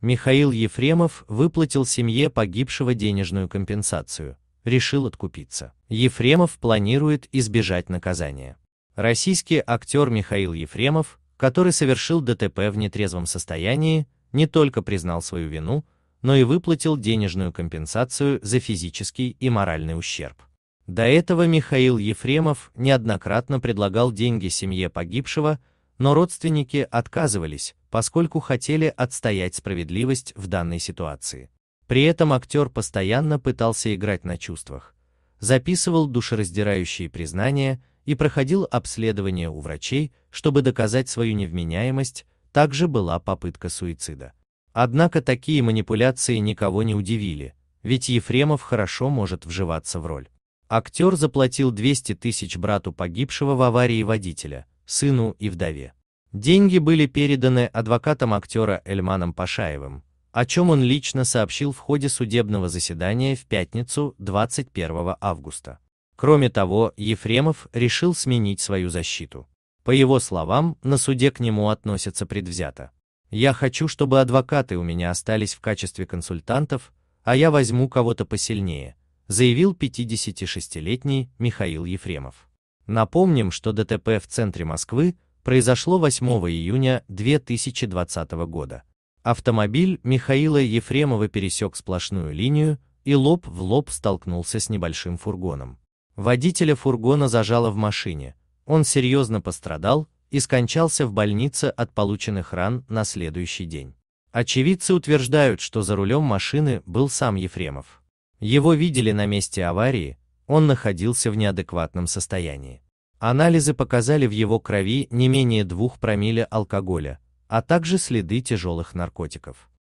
Михаил Ефремов выплатил семье погибшего денежную компенсацию, решил откупиться. Ефремов планирует избежать наказания. Российский актер Михаил Ефремов, который совершил ДТП в нетрезвом состоянии, не только признал свою вину, но и выплатил денежную компенсацию за физический и моральный ущерб. До этого Михаил Ефремов неоднократно предлагал деньги семье погибшего, но родственники отказывались, поскольку хотели отстоять справедливость в данной ситуации. При этом актер постоянно пытался играть на чувствах, записывал душераздирающие признания и проходил обследование у врачей, чтобы доказать свою невменяемость, также была попытка суицида. Однако такие манипуляции никого не удивили, ведь Ефремов хорошо может вживаться в роль. Актер заплатил 200 тысяч брату погибшего в аварии водителя, сыну и вдове. Деньги были переданы адвокатом актера Эльманом Пашаевым, о чем он лично сообщил в ходе судебного заседания в пятницу 21 августа. Кроме того, Ефремов решил сменить свою защиту. По его словам, на суде к нему относятся предвзято. «Я хочу, чтобы адвокаты у меня остались в качестве консультантов, а я возьму кого-то посильнее», заявил 56-летний Михаил Ефремов. Напомним, что ДТП в центре Москвы – произошло 8 июня 2020 года. Автомобиль Михаила Ефремова пересек сплошную линию и лоб в лоб столкнулся с небольшим фургоном. Водителя фургона зажало в машине, он серьезно пострадал и скончался в больнице от полученных ран на следующий день. Очевидцы утверждают, что за рулем машины был сам Ефремов. Его видели на месте аварии, он находился в неадекватном состоянии. Анализы показали в его крови не менее 2 промилле алкоголя, а также следы тяжелых наркотиков.